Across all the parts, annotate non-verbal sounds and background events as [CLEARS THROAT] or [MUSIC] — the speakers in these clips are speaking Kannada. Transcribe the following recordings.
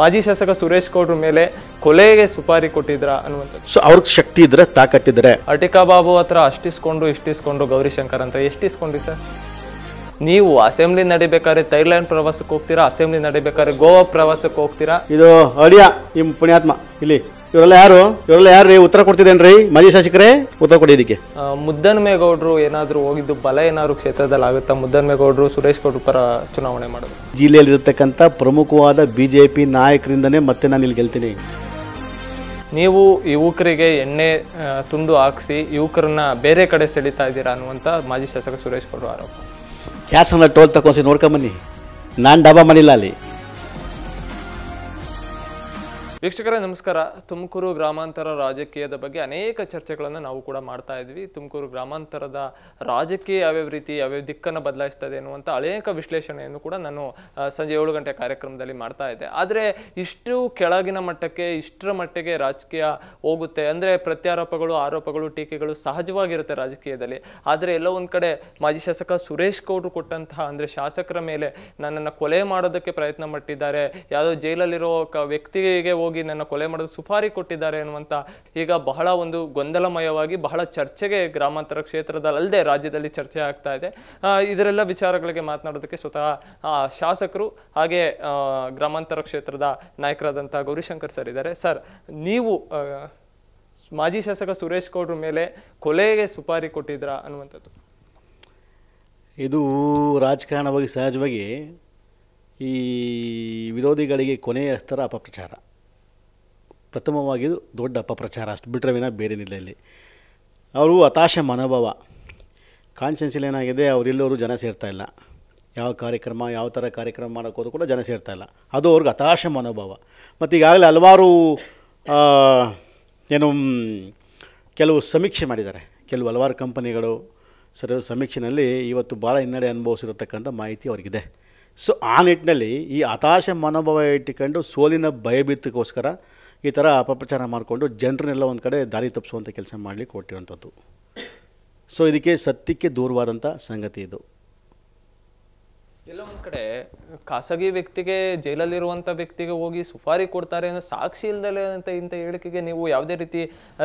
ಮಾಜಿ ಶಾಸಕ ಸುರೇಶ್ ಗೌಡ್ರ ಮೇಲೆ ಕೊಲೆಗೆ ಸುಪಾರಿ ಕೊಟ್ಟಿದ್ರ ಅನ್ನುವಂಥದ್ದು ಸೊ ಅವ್ರಿಗೆ ಶಕ್ತಿ ಇದ್ರೆ ತಾಕತ್ತಿದ್ರೆ ಅಟಿಕಾ ಬಾಬು ಹತ್ರ ಅಷ್ಟಿಸ್ಕೊಂಡು ಇಷ್ಟಿಸ್ಕೊಂಡು ಗೌರಿಶಂಕರ್ ಅಂತ ಎಷ್ಟಿಸ್ಕೊಂಡ್ರಿ ಸರ್ ನೀವು ಅಸೆಂಬ್ಲಿ ನಡಿಬೇಕಾದ್ರೆ ಥೈಲ್ಯಾಂಡ್ ಪ್ರವಾಸಕ್ಕೆ ಹೋಗ್ತೀರಾ ಅಸೆಂಬ್ಲಿ ನಡಿಬೇಕಾದ್ರೆ ಗೋವಾ ಪ್ರವಾಸಕ್ಕೆ ಹೋಗ್ತೀರಾ ಇದು ಅಳಿಯ ನಿಮ್ ಪುಣ್ಯಾತ್ಮ ಇಲ್ಲಿ ಇವರೆಲ್ಲ ಯಾರು ಇವರೆಲ್ಲ ಯಾರು ರೀ ಉತ್ತರ ಕೊಡ್ತಿದ್ದೇನ್ರಿ ಮಾಜಿ ಶಾಸಕರೇ ಉತ್ತರ ಕೊಡಿ ಇದಕ್ಕೆ ಮೇಗೌಡರು ಏನಾದರೂ ಹೋಗಿದ್ದು ಬಲ ಏನಾದ್ರು ಕ್ಷೇತ್ರದಲ್ಲಿ ಆಗುತ್ತಾ ಮೇಗೌಡರು ಸುರೇಶ್ ಗೌಡರು ಪರ ಚುನಾವಣೆ ಮಾಡೋದು ಜಿಲ್ಲೆಯಲ್ಲಿರತಕ್ಕಂಥ ಪ್ರಮುಖವಾದ ಬಿ ಜೆ ಪಿ ನಾಯಕರಿಂದನೇ ಮತ್ತೆ ನಾನು ಇಲ್ಲಿ ಗೆಲ್ತೀನಿ ನೀವು ಯುವಕರಿಗೆ ಎಣ್ಣೆ ತುಂಡು ಹಾಕ್ಸಿ ಯುವಕರನ್ನ ಬೇರೆ ಕಡೆ ಸೆಳಿತಾ ಇದ್ದೀರಾ ಅನ್ನುವಂಥ ಮಾಜಿ ಶಾಸಕ ಸುರೇಶ್ ಗೌಡ್ರು ಆರೋಪ ಗ್ಯಾಸ್ ಅನ್ನ ಟೋಲ್ ತಕೊಂಡ್ಸಿ ನೋಡ್ಕೊಂಬನ್ನಿ ನಾನು ಡಬ್ಬ ಮಾಡಿಲ್ಲ ಅಲ್ಲಿ ವೀಕ್ಷಕರೇ ನಮಸ್ಕಾರ ತುಮಕೂರು ಗ್ರಾಮಾಂತರ ರಾಜಕೀಯದ ಬಗ್ಗೆ ಅನೇಕ ಚರ್ಚೆಗಳನ್ನು ನಾವು ಕೂಡ ಮಾಡ್ತಾ ಇದ್ವಿ ತುಮಕೂರು ಗ್ರಾಮಾಂತರದ ರಾಜಕೀಯ ಯಾವ್ಯಾವ ರೀತಿ ಯಾವ್ಯಾವ ದಿಕ್ಕನ್ನು ಬದಲಾಯಿಸ್ತದೆ ಅನ್ನುವಂಥ ಅನೇಕ ವಿಶ್ಲೇಷಣೆಯನ್ನು ಕೂಡ ನಾನು ಸಂಜೆ ಏಳು ಗಂಟೆ ಕಾರ್ಯಕ್ರಮದಲ್ಲಿ ಮಾಡ್ತಾ ಇದ್ದೆ ಆದರೆ ಇಷ್ಟು ಕೆಳಗಿನ ಮಟ್ಟಕ್ಕೆ ಇಷ್ಟರ ಮಟ್ಟಿಗೆ ರಾಜಕೀಯ ಹೋಗುತ್ತೆ ಅಂದರೆ ಪ್ರತ್ಯಾರೋಪಗಳು ಆರೋಪಗಳು ಟೀಕೆಗಳು ಸಹಜವಾಗಿರುತ್ತೆ ರಾಜಕೀಯದಲ್ಲಿ ಆದರೆ ಎಲ್ಲೋ ಒಂದು ಕಡೆ ಮಾಜಿ ಶಾಸಕ ಸುರೇಶ್ ಗೌಡ್ರು ಕೊಟ್ಟಂತಹ ಅಂದರೆ ಶಾಸಕರ ಮೇಲೆ ನನ್ನನ್ನು ಕೊಲೆ ಮಾಡೋದಕ್ಕೆ ಪ್ರಯತ್ನ ಪಟ್ಟಿದ್ದಾರೆ ಯಾವುದೋ ಜೈಲಲ್ಲಿರೋ ವ್ಯಕ್ತಿಗೆ ಹೋಗಿ ಹೋಗಿ ನನ್ನ ಕೊಲೆ ಮಾಡಿದ ಸುಪಾರಿ ಕೊಟ್ಟಿದ್ದಾರೆ ಅನ್ನುವಂತ ಈಗ ಬಹಳ ಒಂದು ಗೊಂದಲಮಯವಾಗಿ ಬಹಳ ಚರ್ಚೆಗೆ ಗ್ರಾಮಾಂತರ ಕ್ಷೇತ್ರದಲ್ಲದೆ ರಾಜ್ಯದಲ್ಲಿ ಚರ್ಚೆ ಆಗ್ತಾ ಇದೆ ಇದರೆಲ್ಲ ವಿಚಾರಗಳಿಗೆ ಮಾತನಾಡೋದಕ್ಕೆ ಸ್ವತಃ ಶಾಸಕರು ಹಾಗೆ ಗ್ರಾಮಾಂತರ ಕ್ಷೇತ್ರದ ನಾಯಕರಾದಂತಹ ಗೌರಿಶಂಕರ್ ಸರ್ ಇದ್ದಾರೆ ಸರ್ ನೀವು ಮಾಜಿ ಶಾಸಕ ಸುರೇಶ್ ಗೌಡ್ರ ಮೇಲೆ ಕೊಲೆಗೆ ಸುಪಾರಿ ಕೊಟ್ಟಿದ್ರ ಅನ್ನುವಂಥದ್ದು ಇದು ರಾಜಕಾರಣವಾಗಿ ಸಹಜವಾಗಿ ಈ ವಿರೋಧಿಗಳಿಗೆ ಕೊನೆಯ ಸ್ಥರ ಅಪಪ್ರಚಾರ ಪ್ರಥಮವಾಗಿ ದೊಡ್ಡ ಅಪಪ್ರಚಾರ ಅಷ್ಟು ವಿನ ಬೇರೆ ಇಲ್ಲಿ ಅವರು ಹತಾಶೆ ಮನೋಭಾವ ಕಾನ್ಷನ್ಸಲ್ಲಿ ಏನಾಗಿದೆ ಅವರೆಲ್ಲರೂ ಜನ ಸೇರ್ತಾ ಇಲ್ಲ ಯಾವ ಕಾರ್ಯಕ್ರಮ ಯಾವ ಥರ ಕಾರ್ಯಕ್ರಮ ಮಾಡೋಕ್ಕೋದ್ರು ಕೂಡ ಜನ ಸೇರ್ತಾ ಇಲ್ಲ ಅದು ಅವ್ರಿಗೆ ಹತಾಶೆ ಮನೋಭಾವ ಮತ್ತು ಈಗಾಗಲೇ ಹಲವಾರು ಏನು ಕೆಲವು ಸಮೀಕ್ಷೆ ಮಾಡಿದ್ದಾರೆ ಕೆಲವು ಹಲವಾರು ಕಂಪನಿಗಳು ಸರ್ ಸಮೀಕ್ಷೆಯಲ್ಲಿ ಇವತ್ತು ಭಾಳ ಹಿನ್ನಡೆ ಅನುಭವಿಸಿರತಕ್ಕಂಥ ಮಾಹಿತಿ ಅವ್ರಿಗಿದೆ ಸೊ ಆ ನಿಟ್ಟಿನಲ್ಲಿ ಈ ಹತಾಶೆ ಮನೋಭಾವ ಇಟ್ಟುಕೊಂಡು ಸೋಲಿನ ಭಯಭೀತಕ್ಕೋಸ್ಕರ ಈ ಥರ ಅಪಪ್ರಚಾರ ಮಾಡಿಕೊಂಡು ಜನರನ್ನೆಲ್ಲ ಒಂದು ಕಡೆ ದಾರಿ ತಪ್ಪಿಸುವಂಥ ಕೆಲಸ ಮಾಡಲಿಕ್ಕೆ ಕೊಟ್ಟಿರುವಂಥದ್ದು ಸೊ ಇದಕ್ಕೆ ಸತ್ಯಕ್ಕೆ ದೂರವಾದಂಥ ಸಂಗತಿ ಇದು ಕೆಲವೊಂದು ಕಡೆ ಖಾಸಗಿ ವ್ಯಕ್ತಿಗೆ ಜೈಲಲ್ಲಿರುವಂಥ ವ್ಯಕ್ತಿಗೆ ಹೋಗಿ ಸುಫಾರಿ ಕೊಡ್ತಾರೆ ಅನ್ನೋ ಸಾಕ್ಷಿ ಇಲ್ಲದೆ ಅಂತ ಇಂಥ ಹೇಳಿಕೆಗೆ ನೀವು ಯಾವುದೇ ರೀತಿ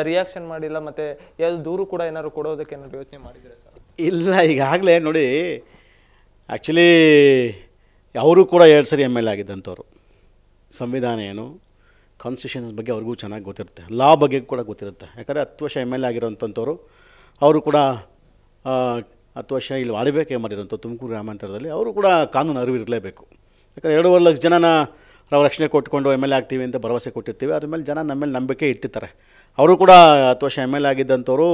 ರಿಯಾಕ್ಷನ್ ಮಾಡಿಲ್ಲ ಮತ್ತು ಯಾವುದು ದೂರು ಕೂಡ ಏನಾದ್ರು ಕೊಡೋದಕ್ಕೆ ಏನಾದ್ರು ಯೋಚನೆ ಮಾಡಿದರೆ ಸರ್ ಇಲ್ಲ ಈಗಾಗಲೇ ನೋಡಿ ಆ್ಯಕ್ಚುಲಿ ಅವರು ಕೂಡ ಎರಡು ಸರಿ ಎಮ್ ಎಲ್ ಎ ಆಗಿದ್ದಂಥವ್ರು ಸಂವಿಧಾನ ಏನು ಕಾನ್ಸ್ಟಿಟ್ಯೂಷನ್ಸ್ ಬಗ್ಗೆ ಅವ್ರಿಗೂ ಚೆನ್ನಾಗಿ ಗೊತ್ತಿರುತ್ತೆ ಲಾ ಬಗ್ಗೆ ಕೂಡ ಗೊತ್ತಿರುತ್ತೆ ಯಾಕಂದರೆ ಹತ್ತು ವರ್ಷ ಎಮ್ ಎಲ್ ಎ ಆಗಿರೋಂಥವ್ರು ಅವರು ಕೂಡ ಹತ್ತು ವರ್ಷ ಇಲ್ಲಿ ಆಳ್ಬೇಕೆ ಮಾಡಿರೋಂಥ ತುಮಕೂರು ಗ್ರಾಮಾಂತರದಲ್ಲಿ ಅವರು ಕೂಡ ಕಾನೂನು ಅರಿವಿರಲೇಬೇಕು ಯಾಕಂದರೆ ಎರಡೂವರೆ ಲಕ್ಷ ಜನನ ನಾವು ರಕ್ಷಣೆ ಕೊಟ್ಟುಕೊಂಡು ಎಮ್ ಎಲ್ ಎ ಆಗ್ತೀವಿ ಅಂತ ಭರವಸೆ ಕೊಟ್ಟಿರ್ತೀವಿ ಅದ್ರ ಮೇಲೆ ಜನ ನಮ್ಮ ಮೇಲೆ ನಂಬಿಕೆ ಇಟ್ಟಿರ್ತಾರೆ ಅವರು ಕೂಡ ಹತ್ತು ವರ್ಷ ಎಮ್ ಎಲ್ ಎ ಆಗಿದ್ದಂಥವ್ರು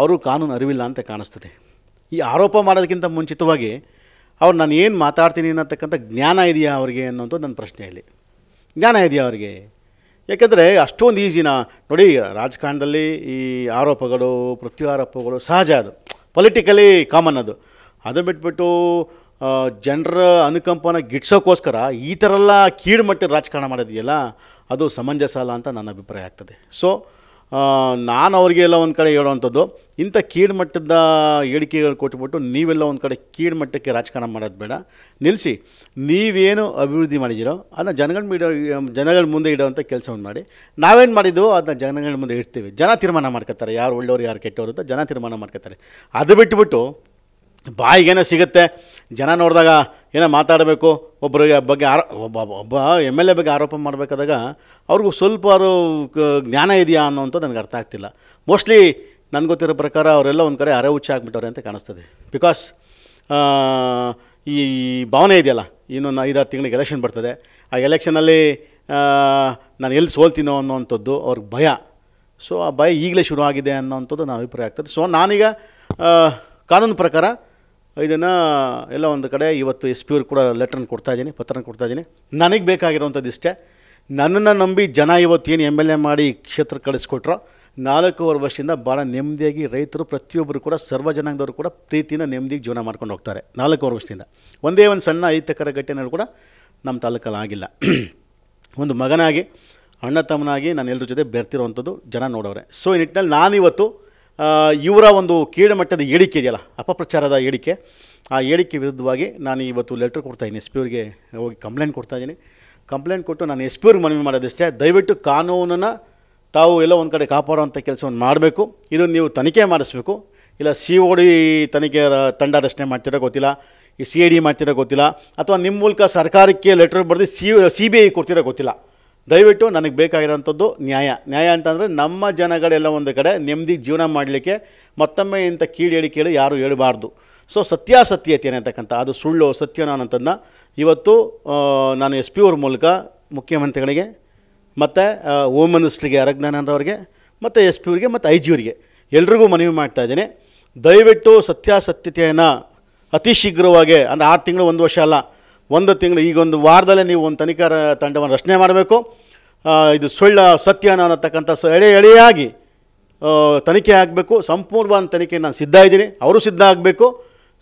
ಅವರು ಕಾನೂನು ಅರಿವಿಲ್ಲ ಅಂತ ಕಾಣಿಸ್ತದೆ ಈ ಆರೋಪ ಮಾಡೋದಕ್ಕಿಂತ ಮುಂಚಿತವಾಗಿ ಅವ್ರು ನಾನು ಏನು ಮಾತಾಡ್ತೀನಿ ಅನ್ನತಕ್ಕಂಥ ಜ್ಞಾನ ಇದೆಯಾ ಅವರಿಗೆ ಅನ್ನೋದು ನನ್ನ ಪ್ರಶ್ನೆ ಇಲ್ಲಿ ಜ್ಞಾನ ಇದೆಯಾ ಅವರಿಗೆ ಯಾಕೆಂದರೆ ಅಷ್ಟೊಂದು ಈಸಿನ ನೋಡಿ ರಾಜಕಾರಣದಲ್ಲಿ ಈ ಆರೋಪಗಳು ಪ್ರತ್ಯಾರೋಪಗಳು ಸಹಜ ಅದು ಪೊಲಿಟಿಕಲಿ ಕಾಮನ್ ಅದು ಅದು ಬಿಟ್ಬಿಟ್ಟು ಜನರ ಅನುಕಂಪನ ಗಿಡ್ಸೋಕ್ಕೋಸ್ಕರ ಈ ಥರ ಎಲ್ಲ ಕೀಳುಮಟ್ಟದ ರಾಜಕಾರಣ ಮಾಡಿದೆಯಲ್ಲ ಅದು ಸಮಂಜಸ ಅಲ್ಲ ಅಂತ ನನ್ನ ಅಭಿಪ್ರಾಯ ಆಗ್ತದೆ ಸೊ ನಾನು ಅವ್ರಿಗೆಲ್ಲ ಒಂದು ಕಡೆ ಹೇಳುವಂಥದ್ದು ಇಂಥ ಕೀಳ್ಮಟ್ಟದ ಹೇಳಿಕೆಗಳು ಕೊಟ್ಬಿಟ್ಟು ನೀವೆಲ್ಲ ಒಂದು ಕಡೆ ಕೀಳ್ಮಟ್ಟಕ್ಕೆ ರಾಜಕಾರಣ ಮಾಡೋದು ಬೇಡ ನಿಲ್ಲಿಸಿ ನೀವೇನು ಅಭಿವೃದ್ಧಿ ಮಾಡಿದ್ದೀರೋ ಅದನ್ನ ಜನಗಳ ಇಡೋ ಜನಗಳ ಮುಂದೆ ಇಡೋವಂಥ ಕೆಲಸವನ್ನು ಮಾಡಿ ನಾವೇನು ಮಾಡಿದ್ದು ಅದನ್ನ ಜನಗಳ ಮುಂದೆ ಇಡ್ತೀವಿ ಜನ ತೀರ್ಮಾನ ಮಾಡ್ಕೋತಾರೆ ಯಾರು ಒಳ್ಳೆಯವರು ಯಾರು ಕೆಟ್ಟವರು ಅಂತ ಜನ ತೀರ್ಮಾನ ಮಾಡ್ಕೋತಾರೆ ಅದು ಬಿಟ್ಬಿಟ್ಟು ಬಾಯಿಗೇನೋ ಸಿಗುತ್ತೆ ಜನ ನೋಡಿದಾಗ ಏನೋ ಮಾತಾಡಬೇಕು ಒಬ್ಬರಿಗೆ ಬಗ್ಗೆ ಆರೋ ಒಬ್ಬ ಒಬ್ಬ ಎಮ್ ಎಲ್ ಎ ಬಗ್ಗೆ ಆರೋಪ ಮಾಡಬೇಕಾದಾಗ ಅವ್ರಿಗೂ ಸ್ವಲ್ಪ ಜ್ಞಾನ ಇದೆಯಾ ಅನ್ನೋಂಥದ್ದು ನನಗೆ ಅರ್ಥ ಆಗ್ತಿಲ್ಲ ಮೋಸ್ಟ್ಲಿ ನನಗೆ ಗೊತ್ತಿರೋ ಪ್ರಕಾರ ಅವರೆಲ್ಲ ಒಂದು ಕಡೆ ಅರೆ ಹುಚ್ಚಿ ಹಾಕ್ಬಿಟ್ಟವ್ರೆ ಅಂತ ಕಾಣಿಸ್ತದೆ ಬಿಕಾಸ್ ಈ ಭಾವನೆ ಇದೆಯಲ್ಲ ಇನ್ನೊಂದು ಐದಾರು ತಿಂಗಳಿಗೆ ಎಲೆಕ್ಷನ್ ಬರ್ತದೆ ಆ ಎಲೆಕ್ಷನಲ್ಲಿ ನಾನು ಎಲ್ಲಿ ಸೋಲ್ತೀನೋ ಅನ್ನೋವಂಥದ್ದು ಅವ್ರಿಗೆ ಭಯ ಸೊ ಆ ಭಯ ಈಗಲೇ ಶುರುವಾಗಿದೆ ಅನ್ನೋವಂಥದ್ದು ನನ್ನ ಅಭಿಪ್ರಾಯ ಆಗ್ತದೆ ಸೊ ನಾನೀಗ ಕಾನೂನು ಪ್ರಕಾರ ಇದನ್ನು ಎಲ್ಲ ಒಂದು ಕಡೆ ಇವತ್ತು ಎಸ್ ಪಿ ಅವ್ರಿಗೆ ಕೂಡ ಲೆಟ್ರನ್ನ ಕೊಡ್ತಾಯಿದ್ದೀನಿ ಪತ್ರನ ಕೊಡ್ತಾಯಿದ್ದೀನಿ ನನಗೆ ಬೇಕಾಗಿರೋವಂಥದ್ದು ಇಷ್ಟೇ ನನ್ನನ್ನು ನಂಬಿ ಜನ ಇವತ್ತು ಏನು ಎಮ್ ಎಲ್ ಎ ಮಾಡಿ ಕ್ಷೇತ್ರ ಕಳಿಸ್ಕೊಟ್ರೋ ನಾಲ್ಕೂವರೆ ವರ್ಷದಿಂದ ಭಾಳ ನೆಮ್ಮದಿಯಾಗಿ ರೈತರು ಪ್ರತಿಯೊಬ್ಬರು ಕೂಡ ಸರ್ವ ಜನಾಂಗದವರು ಕೂಡ ಪ್ರೀತಿಯಿಂದ ನೆಮ್ಮದಿಗೆ ಜೀವನ ಮಾಡ್ಕೊಂಡು ಹೋಗ್ತಾರೆ ನಾಲ್ಕೂವರೆ ವರ್ಷದಿಂದ ಒಂದೇ ಒಂದು ಸಣ್ಣ ಐತಕರ ಘಟನೆಗಳು ಕೂಡ ನಮ್ಮ ತಾಲೂಕಲ್ಲಿ ಆಗಿಲ್ಲ [CLEARS THROAT] ಒಂದು ಮಗನಾಗಿ ಅಣ್ಣ ತಮ್ಮನಾಗಿ ನಾನು ಎಲ್ಲರ ಜೊತೆ ಬೆರ್ತಿರುವಂಥದ್ದು ಜನ ನೋಡೋರೆ ಸೊ ಈ ನಿಟ್ಟಿನಲ್ಲಿ ನಾನಿವತ್ತು ಇವರ ಒಂದು ಕೀಳಮಟ್ಟದ ಹೇಳಿಕೆ ಇದೆಯಲ್ಲ ಅಪಪ್ರಚಾರದ ಹೇಳಿಕೆ ಆ ಹೇಳಿಕೆ ವಿರುದ್ಧವಾಗಿ ನಾನು ಇವತ್ತು ಲೆಟ್ರ್ ಕೊಡ್ತಾಯಿದ್ದೀನಿ ಎಸ್ ಪಿ ಅವರಿಗೆ ಹೋಗಿ ಕಂಪ್ಲೇಂಟ್ ಕೊಡ್ತಾಯಿದ್ದೀನಿ ಕಂಪ್ಲೇಂಟ್ ಕೊಟ್ಟು ನಾನು ಎಸ್ ಪಿ ಅವ್ರಿಗೆ ಮನವಿ ಮಾಡೋದಿಷ್ಟೇ ದಯವಿಟ್ಟು ಕಾನೂನನ್ನು ತಾವು ಎಲ್ಲ ಒಂದು ಕಡೆ ಕಾಪಾಡುವಂಥ ಕೆಲಸವನ್ನು ಮಾಡಬೇಕು ಇದು ನೀವು ತನಿಖೆ ಮಾಡಿಸ್ಬೇಕು ಇಲ್ಲ ಸಿ ಓ ಡಿ ತನಿಖೆ ತಂಡ ರಚನೆ ಮಾಡ್ತಿರೋ ಗೊತ್ತಿಲ್ಲ ಈ ಸಿ ಐ ಡಿ ಮಾಡ್ತಿರೋ ಗೊತ್ತಿಲ್ಲ ಅಥವಾ ನಿಮ್ಮ ಮೂಲಕ ಸರ್ಕಾರಕ್ಕೆ ಲೆಟರ್ ಬರೆದು ಸಿ ಸಿ ಬಿ ಐ ಕೊಡ್ತಿರೋ ಗೊತ್ತಿಲ್ಲ ದಯವಿಟ್ಟು ನನಗೆ ಬೇಕಾಗಿರೋಂಥದ್ದು ನ್ಯಾಯ ನ್ಯಾಯ ಅಂತಂದರೆ ನಮ್ಮ ಜನಗಳೆಲ್ಲ ಒಂದು ಕಡೆ ನೆಮ್ಮದಿ ಜೀವನ ಮಾಡಲಿಕ್ಕೆ ಮತ್ತೊಮ್ಮೆ ಇಂಥ ಕೀಳು ಕೇಳಿ ಯಾರು ಹೇಳಬಾರ್ದು ಸೊ ಸತ್ಯಾಸತ್ಯತೆ ಅನ್ನತಕ್ಕಂಥ ಅದು ಸುಳ್ಳು ಸತ್ಯನ ಅನ್ನೋಂಥದ್ದನ್ನ ಇವತ್ತು ನಾನು ಎಸ್ ಪಿ ಅವ್ರ ಮೂಲಕ ಮುಖ್ಯಮಂತ್ರಿಗಳಿಗೆ ಮತ್ತು ಓ ಮಿನಿಸ್ಟ್ರಿಗೆ ಅರಜ್ಞಾನಂದ್ರವ್ರಿಗೆ ಮತ್ತು ಎಸ್ ಪಿ ಅವರಿಗೆ ಮತ್ತು ಐ ಜಿ ಅವರಿಗೆ ಎಲ್ರಿಗೂ ಮನವಿ ಮಾಡ್ತಾಯಿದ್ದೀನಿ ದಯವಿಟ್ಟು ಸತ್ಯಾಸತ್ಯತೆಯನ್ನು ಅತಿ ಶೀಘ್ರವಾಗಿ ಅಂದರೆ ಆರು ತಿಂಗಳು ಒಂದು ವರ್ಷ ಅಲ್ಲ ಒಂದು ತಿಂಗಳು ಈಗೊಂದು ವಾರದಲ್ಲೇ ನೀವು ಒಂದು ತನಿಖಾ ತಂಡವನ್ನು ರಚನೆ ಮಾಡಬೇಕು ಇದು ಸುಳ್ಳ ಸತ್ಯನ ಅನ್ನತಕ್ಕಂಥ ಸ ಎಳೆ ಎಳೆಯಾಗಿ ತನಿಖೆ ಆಗಬೇಕು ಸಂಪೂರ್ಣವಾದ ತನಿಖೆ ನಾನು ಸಿದ್ಧ ಇದ್ದೀನಿ ಅವರು ಸಿದ್ಧ ಆಗಬೇಕು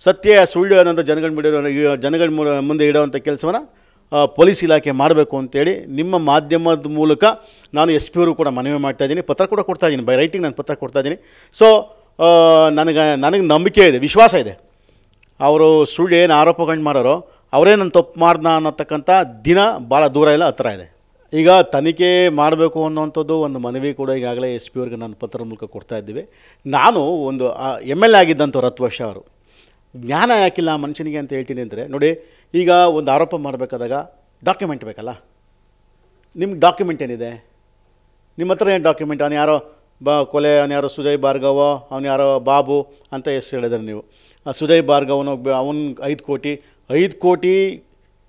ಸತ್ಯ ಸುಳ್ಳು ಅನ್ನೋದು ಜನಗಳ ಮುಂದೆ ಜನಗಳ ಮುಂದೆ ಇಡೋವಂಥ ಕೆಲಸವನ್ನು ಪೊಲೀಸ್ ಇಲಾಖೆ ಮಾಡಬೇಕು ಅಂತೇಳಿ ನಿಮ್ಮ ಮಾಧ್ಯಮದ ಮೂಲಕ ನಾನು ಎಸ್ ಪಿ ಅವರು ಕೂಡ ಮನವಿ ಮಾಡ್ತಾ ಇದ್ದೀನಿ ಪತ್ರ ಕೂಡ ಕೊಡ್ತಾ ಇದ್ದೀನಿ ಬೈ ರೈಟಿಂಗ್ ನಾನು ಪತ್ರ ಕೊಡ್ತಾ ಇದ್ದೀನಿ ಸೊ ನನಗೆ ನನಗೆ ನಂಬಿಕೆ ಇದೆ ವಿಶ್ವಾಸ ಇದೆ ಅವರು ಸುಳ್ಳು ಏನು ಆರೋಪಗಳನ್ನ ಮಾಡೋರೋ ಅವರೇ ನಾನು ತಪ್ಪು ಮಾಡ್ದ ಅನ್ನತಕ್ಕಂಥ ದಿನ ಭಾಳ ದೂರ ಇಲ್ಲ ಹತ್ರ ಇದೆ ಈಗ ತನಿಖೆ ಮಾಡಬೇಕು ಅನ್ನೋವಂಥದ್ದು ಒಂದು ಮನವಿ ಕೂಡ ಈಗಾಗಲೇ ಎಸ್ ಪಿ ಅವ್ರಿಗೆ ನಾನು ಪತ್ರದ ಮೂಲಕ ಕೊಡ್ತಾ ಇದ್ದೀವಿ ನಾನು ಒಂದು ಎಮ್ ಎಲ್ ಎ ಆಗಿದ್ದಂಥ ಹತ್ತು ವರ್ಷ ಅವರು ಜ್ಞಾನ ಯಾಕಿಲ್ಲ ಮನುಷ್ಯನಿಗೆ ಅಂತ ಹೇಳ್ತೀನಿ ಅಂದರೆ ನೋಡಿ ಈಗ ಒಂದು ಆರೋಪ ಮಾಡಬೇಕಾದಾಗ ಡಾಕ್ಯುಮೆಂಟ್ ಬೇಕಲ್ಲ ನಿಮ್ಗೆ ಡಾಕ್ಯುಮೆಂಟ್ ಏನಿದೆ ನಿಮ್ಮ ಹತ್ರ ಏನು ಡಾಕ್ಯುಮೆಂಟ್ ಅವ್ನು ಯಾರೋ ಬ ಕೊಲೆ ಅವ್ನು ಯಾರೋ ಸುಜಯ್ ಭಾರ್ಗವ ಅವ್ನು ಯಾರೋ ಬಾಬು ಅಂತ ಹೆಸರು ಹೇಳಿದ್ರೆ ನೀವು ಆ ಸುಜಯ್ ಭಾರ್ಗವನ ಅವನ ಐದು ಕೋಟಿ ಐದು ಕೋಟಿ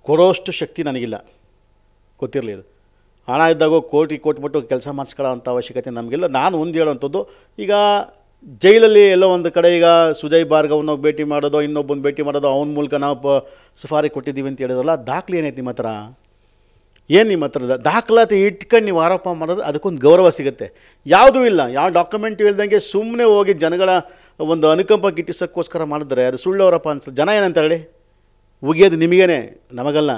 ಕೊಡೋಷ್ಟು ಶಕ್ತಿ ನನಗಿಲ್ಲ ಗೊತ್ತಿರಲಿ ಅದು ಹಣ ಇದ್ದಾಗ ಕೋಟಿ ಕೊಟ್ಬಿಟ್ಟು ಕೆಲಸ ಮಾಡಿಸ್ಕೊಳ್ಳೋ ಅಂಥ ಅವಶ್ಯಕತೆ ನಮಗಿಲ್ಲ ನಾನು ಒಂದು ಹೇಳೋವಂಥದ್ದು ಈಗ ಜೈಲಲ್ಲಿ ಎಲ್ಲೋ ಒಂದು ಕಡೆ ಈಗ ಸುಜಯ್ ಭಾರ್ಗವನ್ನ ಭೇಟಿ ಮಾಡೋದು ಇನ್ನೊಬ್ಬನ ಭೇಟಿ ಮಾಡೋದು ಅವನ ಮೂಲಕ ನಾವು ಪ ಸುಫಾರಿ ಕೊಟ್ಟಿದ್ದೀವಿ ಅಂತ ಹೇಳಿದ್ರಲ್ಲ ದಾಖಲೆ ಏನೈತೆ ನಿಮ್ಮ ಹತ್ರ ಏನು ನಿಮ್ಮ ಹತ್ರದ ದಾಖಲಾತಿ ಇಟ್ಕೊಂಡು ನೀವು ಆರೋಪ ಮಾಡೋದು ಅದಕ್ಕೊಂದು ಗೌರವ ಸಿಗುತ್ತೆ ಯಾವುದೂ ಇಲ್ಲ ಯಾವ ಡಾಕ್ಯುಮೆಂಟ್ ಇಲ್ದಂಗೆ ಸುಮ್ಮನೆ ಹೋಗಿ ಜನಗಳ ಒಂದು ಅನುಕಂಪ ಗಿಟ್ಟಿಸೋಕ್ಕೋಸ್ಕರ ಮಾಡಿದ್ರೆ ಅದು ಸುಳ್ಳು ಸುಳ್ಳವರಪ್ಪ ಅನ್ಸ ಜನ ಏನಂತ ಹೇಳಿ ಉಗಿಯೋದು ನಿಮಗೇನೆ ನಮಗಲ್ಲ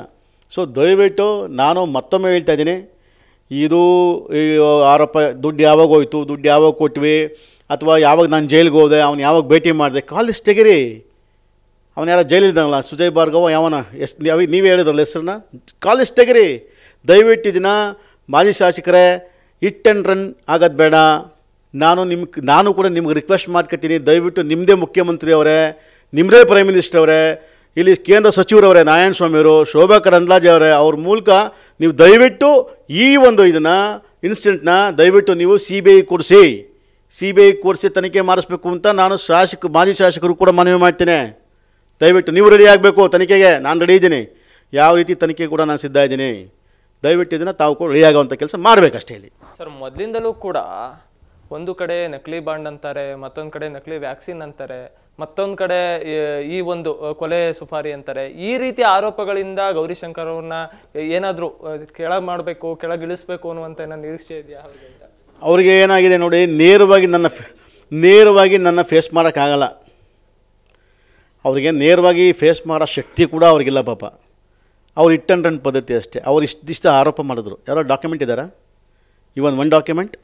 ಸೊ ದಯವಿಟ್ಟು ನಾನು ಮತ್ತೊಮ್ಮೆ ಹೇಳ್ತಾ ಇದ್ದೀನಿ ಇದು ಆರೋಪ ದುಡ್ಡು ಯಾವಾಗ ಹೋಯಿತು ದುಡ್ಡು ಯಾವಾಗ ಕೊಟ್ವಿ ಅಥವಾ ಯಾವಾಗ ನಾನು ಜೈಲಿಗೆ ಹೋದೆ ಅವ್ನು ಯಾವಾಗ ಭೇಟಿ ಮಾಡಿದೆ ಕಾಲೇಜ್ ತೆಗಿರಿ ಅವನು ಯಾರೋ ಜೈಲಿದ್ದಾನಲ್ಲ ಸುಜಯ್ ಭಾರ್ಗವ ಯಾವನ ಎಷ್ಟು ಯಾವ ನೀವೇ ಹೇಳಿದ್ರಲ್ಲ ಹೆಸ್ರನ್ನ ಕಾಲೇಜ್ ತೆಗಿರಿ ದಯವಿಟ್ಟು ದಿನ ಮಾಜಿ ಶಾಸಕರೇ ಇಟ್ ಆ್ಯಂಡ್ ರನ್ ಆಗೋದು ಬೇಡ ನಾನು ನಿಮ್ಗೆ ನಾನು ಕೂಡ ನಿಮ್ಗೆ ರಿಕ್ವೆಸ್ಟ್ ಮಾಡ್ಕೊತೀನಿ ದಯವಿಟ್ಟು ನಿಮ್ಮದೇ ಮುಖ್ಯಮಂತ್ರಿ ಅವರೇ ನಿಮ್ಮದೇ ಪ್ರೈಮ್ ಮಿನಿಸ್ಟರ್ ಅವರೇ ಇಲ್ಲಿ ಕೇಂದ್ರ ಸಚಿವರವರೇ ನಾರಾಯಣ ಸ್ವಾಮಿಯವರು ಶೋಭಾ ಕರಂದ್ಲಾಜೆ ಅವರೇ ಅವ್ರ ಮೂಲಕ ನೀವು ದಯವಿಟ್ಟು ಈ ಒಂದು ಇದನ್ನು ಇನ್ಸಿಡೆಂಟ್ನ ದಯವಿಟ್ಟು ನೀವು ಸಿ ಬಿ ಐ ಕೊಡಿಸಿ ಸಿ ಬಿ ಐ ಕೋರ್ಸಿ ತನಿಖೆ ಮಾಡಿಸ್ಬೇಕು ಅಂತ ನಾನು ಶಾಸಕ ಮಾಜಿ ಶಾಸಕರು ಕೂಡ ಮನವಿ ಮಾಡ್ತೇನೆ ದಯವಿಟ್ಟು ನೀವು ರೆಡಿ ಆಗಬೇಕು ತನಿಖೆಗೆ ನಾನು ರೆಡಿ ಇದ್ದೀನಿ ಯಾವ ರೀತಿ ತನಿಖೆ ಕೂಡ ನಾನು ಸಿದ್ಧ ಇದ್ದೀನಿ ದಯವಿಟ್ಟು ಇದನ್ನು ತಾವು ಕೂಡ ರೆಡಿ ಆಗುವಂಥ ಕೆಲಸ ಮಾಡಬೇಕಷ್ಟೇ ಇಲ್ಲಿ ಸರ್ ಮೊದಲಿಂದಲೂ ಕೂಡ ಒಂದು ಕಡೆ ನಕಲಿ ಬಾಂಡ್ ಅಂತಾರೆ ಮತ್ತೊಂದು ಕಡೆ ನಕಲಿ ವ್ಯಾಕ್ಸಿನ್ ಅಂತಾರೆ ಮತ್ತೊಂದು ಕಡೆ ಈ ಒಂದು ಕೊಲೆ ಸುಫಾರಿ ಅಂತಾರೆ ಈ ರೀತಿ ಆರೋಪಗಳಿಂದ ಗೌರಿಶಂಕರ್ ಅವ್ರನ್ನ ಏನಾದರೂ ಕೆಳಗೆ ಮಾಡಬೇಕು ಕೆಳಗಿಳಿಸ್ಬೇಕು ಅನ್ನುವಂಥ ಏನೋ ನಿರೀಕ್ಷೆ ಇದೆಯಾ ಅವ್ರಿಗೆ ಏನಾಗಿದೆ ನೋಡಿ ನೇರವಾಗಿ ನನ್ನ ನೇರವಾಗಿ ನನ್ನ ಫೇಸ್ ಮಾಡೋಕ್ಕಾಗಲ್ಲ ಅವರಿಗೆ ನೇರವಾಗಿ ಫೇಸ್ ಮಾಡೋ ಶಕ್ತಿ ಕೂಡ ಅವ್ರಿಗಿಲ್ಲ ಪಾಪ ಅವ್ರು ಇಟ್ ರನ್ ಪದ್ಧತಿ ಅಷ್ಟೇ ಅವ್ರು ಇಷ್ಟಿಷ್ಟು ಆರೋಪ ಮಾಡಿದ್ರು ಯಾರೋ ಡಾಕ್ಯುಮೆಂಟ್ ಇದ್ದಾರಾ ಇವನ್ ಒನ್ ಡಾಕ್ಯುಮೆಂಟ್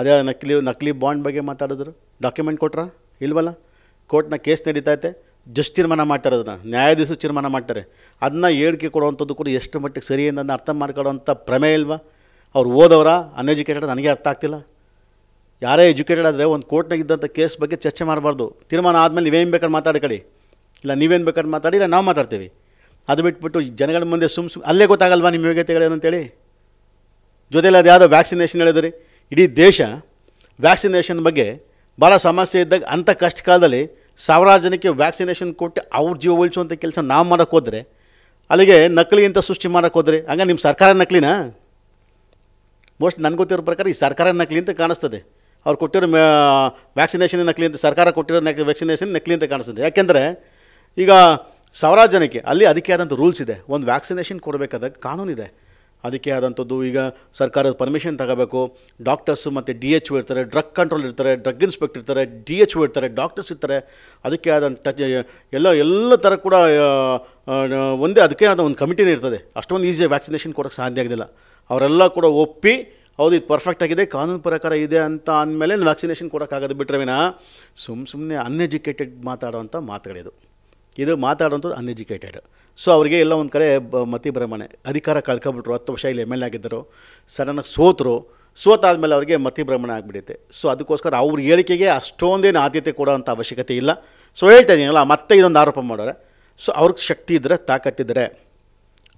ಅದೇ ನಕಲಿ ನಕಲಿ ಬಾಂಡ್ ಬಗ್ಗೆ ಮಾತಾಡಿದ್ರು ಡಾಕ್ಯುಮೆಂಟ್ ಕೊಟ್ರಾ ಇಲ್ವಲ್ಲ ಕೋರ್ಟ್ನ ಕೇಸ್ ನಡೀತೈತೆ ಜಸ್ಟ್ ತೀರ್ಮಾನ ಮಾಡ್ತಾರೆ ಅದನ್ನು ನ್ಯಾಯಾಧೀಶರು ತೀರ್ಮಾನ ಮಾಡ್ತಾರೆ ಅದನ್ನ ಹೇಳಿಕೆ ಕೊಡುವಂಥದ್ದು ಕೂಡ ಎಷ್ಟು ಮಟ್ಟಿಗೆ ಸರಿ ಅಂತ ಅರ್ಥ ಮಾಡ್ಕೊಳ್ಳೋವಂಥ ಪ್ರಮೇಯ ಇಲ್ವಾ ಅವ್ರು ಓದವರ ಅನ್ಎಜುಕೇಟೆಡ್ ನನಗೆ ಅರ್ಥ ಆಗ್ತಿಲ್ಲ ಯಾರೇ ಎಜುಕೇಟೆಡ್ ಆದರೆ ಒಂದು ಕೋರ್ಟ್ನಾಗ ಇದ್ದಂಥ ಕೇಸ್ ಬಗ್ಗೆ ಚರ್ಚೆ ಮಾಡಬಾರ್ದು ತೀರ್ಮಾನ ಆದಮೇಲೆ ನೀವೇನು ಬೇಕಾದ್ರೆ ಮಾತಾಡ್ಕೊಳ್ಳಿ ಇಲ್ಲ ನೀವೇನು ಬೇಕಾದ್ರೆ ಮಾತಾಡಿ ಇಲ್ಲ ನಾವು ಮಾತಾಡ್ತೀವಿ ಅದು ಬಿಟ್ಬಿಟ್ಟು ಜನಗಳ ಮುಂದೆ ಸುಮ್ ಸುಮ್ಮ ಅಲ್ಲೇ ಗೊತ್ತಾಗಲ್ವಾ ನಿಮ್ಮ ಯೋಗ್ಯತೆಗಳೇನು ಅಂತೇಳಿ ಜೊತೆಲಿ ಅದು ಯಾವುದೋ ವ್ಯಾಕ್ಸಿನೇಷನ್ ಹೇಳಿದ್ರಿ ಇಡೀ ದೇಶ ವ್ಯಾಕ್ಸಿನೇಷನ್ ಬಗ್ಗೆ ಭಾಳ ಸಮಸ್ಯೆ ಇದ್ದಾಗ ಅಂಥ ಕಷ್ಟ ಕಾಲದಲ್ಲಿ ಸಾವಿರಾರು ಜನಕ್ಕೆ ವ್ಯಾಕ್ಸಿನೇಷನ್ ಕೊಟ್ಟು ಅವ್ರ ಜೀವ ಉಳಿಸುವಂಥ ಕೆಲಸ ನಾವು ಮಾಡೋಕ್ಕೋದ್ರೆ ಅಲ್ಲಿಗೆ ನಕಲಿಗಿಂತ ಸೃಷ್ಟಿ ಮಾಡೋಕ್ಕೋದ್ರೆ ಹಂಗೆ ನಿಮ್ಮ ಸರ್ಕಾರ ನಕಲಿನಾ ಮೋಸ್ಟ್ ನನಗೆ ಗೊತ್ತಿರೋ ಪ್ರಕಾರ ಈ ಸರ್ಕಾರ ನಕಲಿ ಅಂತ ಕಾಣಿಸ್ತದೆ ಅವ್ರು ಕೊಟ್ಟಿರೋ ವ್ಯಾಕ್ಸಿನೇಷನ್ ನಕಲಿ ಅಂತ ಸರ್ಕಾರ ಕೊಟ್ಟಿರೋ ನಕ ವ್ಯಾಕ್ಸಿನೇಷನ್ ನಕಲಿ ಅಂತ ಕಾಣಿಸ್ತದೆ ಯಾಕೆಂದರೆ ಈಗ ಸಾವಿರಾರು ಜನಕ್ಕೆ ಅಲ್ಲಿ ಅದಕ್ಕೆ ಆದಂಥ ರೂಲ್ಸ್ ಇದೆ ಒಂದು ವ್ಯಾಕ್ಸಿನೇಷನ್ ಕೊಡಬೇಕಾದಾಗ ಕಾನೂನಿದೆ ಅದಕ್ಕೆ ಆದಂಥದ್ದು ಈಗ ಸರ್ಕಾರದ ಪರ್ಮಿಷನ್ ತಗೋಬೇಕು ಡಾಕ್ಟರ್ಸ್ ಮತ್ತು ಡಿ ಎಚ್ ಓ ಇರ್ತಾರೆ ಡ್ರಗ್ ಕಂಟ್ರೋಲ್ ಇರ್ತಾರೆ ಡ್ರಗ್ ಇನ್ಸ್ಪೆಕ್ಟರ್ ಇರ್ತಾರೆ ಡಿ ಎಚ್ ಓ ಇರ್ತಾರೆ ಡಾಕ್ಟರ್ಸ್ ಇರ್ತಾರೆ ಅದಕ್ಕೆ ಆದಂಥ ಎಲ್ಲ ಎಲ್ಲ ಥರ ಕೂಡ ಒಂದೇ ಅದಕ್ಕೆ ಆದ ಒಂದು ಕಮಿಟಿನೇ ಇರ್ತದೆ ಅಷ್ಟೊಂದು ಈಸಿಯಾಗಿ ವ್ಯಾಕ್ಸಿನೇಷನ್ ಕೊಡೋಕ್ಕೆ ಸಾಧ್ಯ ಆಗಲಿಲ್ಲ ಅವರೆಲ್ಲ ಕೂಡ ಒಪ್ಪಿ ಹೌದು ಇದು ಪರ್ಫೆಕ್ಟ್ ಆಗಿದೆ ಕಾನೂನು ಪ್ರಕಾರ ಇದೆ ಅಂತ ಅಂದಮೇಲೆ ವ್ಯಾಕ್ಸಿನೇಷನ್ ಕೊಡೋಕ್ಕಾಗೋದು ಬಿಟ್ರೆವಿನ ಸುಮ್ಮ ಸುಮ್ಮನೆ ಅನ್ಎಜುಕೇಟೆಡ್ ಮಾತಾಡೋವಂಥ ಮಾತುಗಳಿದು ಇದು ಮಾತಾಡೋವಂಥದ್ದು ಅನ್ಎಜುಕೇಟೆಡ್ ಸೊ ಅವರಿಗೆ ಎಲ್ಲ ಒಂದು ಕಡೆ ಮತಿ ಭ್ರಮಣೆ ಅಧಿಕಾರ ಕಳ್ಕೊಬಿಟ್ರು ಹತ್ತು ವರ್ಷ ಇಲ್ಲಿ ಎಮ್ ಎಲ್ ಎ ಆಗಿದ್ದರು ಸಡನ್ನಾಗಿ ಸೋತರು ಸೋತಾದಮೇಲೆ ಅವರಿಗೆ ಮತಿ ಭ್ರಮಣ ಆಗಿಬಿಡುತ್ತೆ ಸೊ ಅದಕ್ಕೋಸ್ಕರ ಅವ್ರ ಹೇಳಿಕೆಗೆ ಅಷ್ಟೊಂದೇನು ಆದ್ಯತೆ ಕೊಡೋವಂಥ ಅವಶ್ಯಕತೆ ಇಲ್ಲ ಸೊ ಹೇಳ್ತಾ ಇದೀನಲ್ಲ ಮತ್ತೆ ಇದೊಂದು ಆರೋಪ ಮಾಡೋರೆ ಸೊ ಅವ್ರಿಗೆ ಶಕ್ತಿ ಇದ್ದರೆ ತಾಕತ್ತಿದ್ದರೆ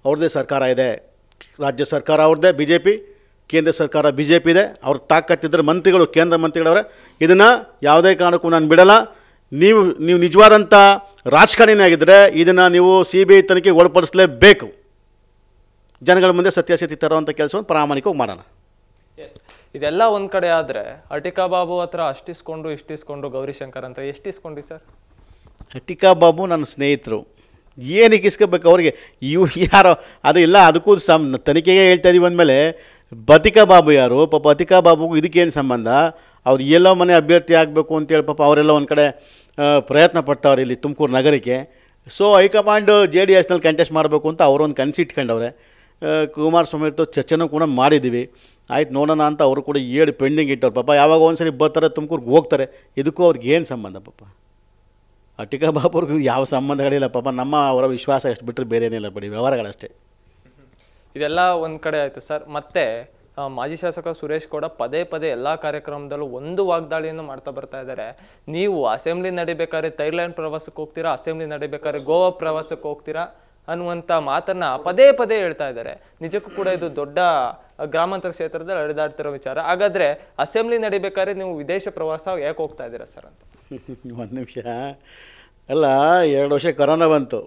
ಅವ್ರದ್ದೇ ಸರ್ಕಾರ ಇದೆ ರಾಜ್ಯ ಸರ್ಕಾರ ಅವ್ರದ್ದೇ ಬಿ ಜೆ ಪಿ ಕೇಂದ್ರ ಸರ್ಕಾರ ಬಿ ಜೆ ಪಿ ಇದೆ ಅವ್ರ ತಾಕತ್ತಿದ್ದರೆ ಮಂತ್ರಿಗಳು ಕೇಂದ್ರ ಮಂತ್ರಿಗಳವ್ರೆ ಇದನ್ನು ಯಾವುದೇ ಕಾರಣಕ್ಕೂ ನಾನು ಬಿಡಲ್ಲ ನೀವು ನೀವು ನಿಜವಾದಂಥ ರಾಜಕಾರಣಿನೇ ಆಗಿದ್ದರೆ ಇದನ್ನು ನೀವು ಸಿ ಬಿ ಐ ತನಿಖೆಗೆ ಒಳಪಡಿಸಲೇಬೇಕು ಜನಗಳ ಮುಂದೆ ಸತ್ಯಾಸತ್ಯ ತರುವಂಥ ಕೆಲಸವನ್ನು ಪ್ರಾಮಾಣಿಕವಾಗಿ ಮಾಡೋಣ ಎಸ್ ಇದೆಲ್ಲ ಒಂದು ಕಡೆ ಆದರೆ ಅಟಿಕಾ ಬಾಬು ಹತ್ರ ಅಷ್ಟಿಸ್ಕೊಂಡು ಇಷ್ಟಿಸ್ಕೊಂಡು ಗೌರಿಶಂಕರ್ ಅಂತ ಎಷ್ಟಿಸ್ಕೊಂಡು ಸರ್ ಅಟಿಕಾ ಬಾಬು ನನ್ನ ಸ್ನೇಹಿತರು ಏನಕ್ಕೆ ಇಸ್ಕೋಬೇಕು ಅವರಿಗೆ ಇವು ಯಾರೋ ಅದು ಇಲ್ಲ ಅದಕ್ಕೂ ಸಮ್ ತನಿಖೆಗೆ ಹೇಳ್ತಾ ಇದೀವಿ ಅಂದಮೇಲೆ ಬತಿಕಾ ಬಾಬು ಯಾರು ಪಾಪ ಬತಿಕಾ ಬಾಬುಗೂ ಇದಕ್ಕೇನು ಸಂಬಂಧ ಅವ್ರು ಎಲ್ಲೋ ಮನೆ ಅಭ್ಯರ್ಥಿ ಆಗಬೇಕು ಅಂತೇಳಿ ಪಾಪ ಅವರೆಲ್ಲ ಒಂದು ಕಡೆ ಪ್ರಯತ್ನ ಪಡ್ತಾವ್ರೆ ಇಲ್ಲಿ ತುಮಕೂರು ನಗರಕ್ಕೆ ಸೊ ಹೈಕಮಾಂಡ್ ಜೆ ಡಿ ಎಸ್ನಲ್ಲಿ ಕಂಟೆಸ್ಟ್ ಮಾಡಬೇಕು ಅಂತ ಅವರೊಂದು ಕನಸಿಟ್ಕೊಂಡವ್ರೆ ಕುಮಾರಸ್ವಾಮಿ ಇರ್ತೋ ಚರ್ಚೆನೂ ಕೂಡ ಮಾಡಿದ್ದೀವಿ ಆಯ್ತು ನೋಡೋಣ ಅಂತ ಅವರು ಕೂಡ ಏಳು ಪೆಂಡಿಂಗ್ ಇಟ್ಟವ್ರು ಪಾಪ ಯಾವಾಗ ಒಂದ್ಸರಿ ಬರ್ತಾರೆ ತುಮಕೂರಿಗೆ ಹೋಗ್ತಾರೆ ಇದಕ್ಕೂ ಅವ್ರಿಗೆ ಏನು ಸಂಬಂಧ ಪಾಪ ಅಟಿಕಾ ಬಾಬು ಅವ್ರಿಗೆ ಯಾವ ಸಂಬಂಧಗಳಿಲ್ಲ ಪಾಪ ನಮ್ಮ ಅವರ ವಿಶ್ವಾಸ ಎಷ್ಟು ಬಿಟ್ಟರೆ ಬೇರೆ ಏನಿಲ್ಲ ಬಡಿ ವ್ಯವಹಾರಗಳಷ್ಟೇ ಇದೆಲ್ಲ ಒಂದು ಕಡೆ ಆಯಿತು ಸರ್ ಮತ್ತೆ ಮಾಜಿ ಶಾಸಕ ಸುರೇಶ್ ಕೂಡ ಪದೇ ಪದೇ ಎಲ್ಲ ಕಾರ್ಯಕ್ರಮದಲ್ಲೂ ಒಂದು ವಾಗ್ದಾಳಿಯನ್ನು ಮಾಡ್ತಾ ಬರ್ತಾ ಇದ್ದಾರೆ ನೀವು ಅಸೆಂಬ್ಲಿ ನಡಿಬೇಕಾದ್ರೆ ಥೈಲ್ಯಾಂಡ್ ಪ್ರವಾಸಕ್ಕೆ ಹೋಗ್ತೀರಾ ಅಸೆಂಬ್ಲಿ ನಡಿಬೇಕಾದ್ರೆ ಗೋವಾ ಪ್ರವಾಸಕ್ಕೆ ಹೋಗ್ತೀರಾ ಅನ್ನುವಂಥ ಮಾತನ್ನು ಪದೇ ಪದೇ ಹೇಳ್ತಾ ಇದ್ದಾರೆ ನಿಜಕ್ಕೂ ಕೂಡ ಇದು ದೊಡ್ಡ ಗ್ರಾಮಾಂತರ ಕ್ಷೇತ್ರದಲ್ಲಿ ಹರಿದಾಡ್ತಿರೋ ವಿಚಾರ ಹಾಗಾದರೆ ಅಸೆಂಬ್ಲಿ ನಡಿಬೇಕಾದ್ರೆ ನೀವು ವಿದೇಶ ಪ್ರವಾಸ ಯಾಕೆ ಹೋಗ್ತಾ ಇದ್ದೀರಾ ಸರ್ ಅಂತ [LAUGHS] ಒಂದು ನಿಮಿಷ ಅಲ್ಲ ಎರಡು ವರ್ಷ ಕರೋನಾ ಬಂತು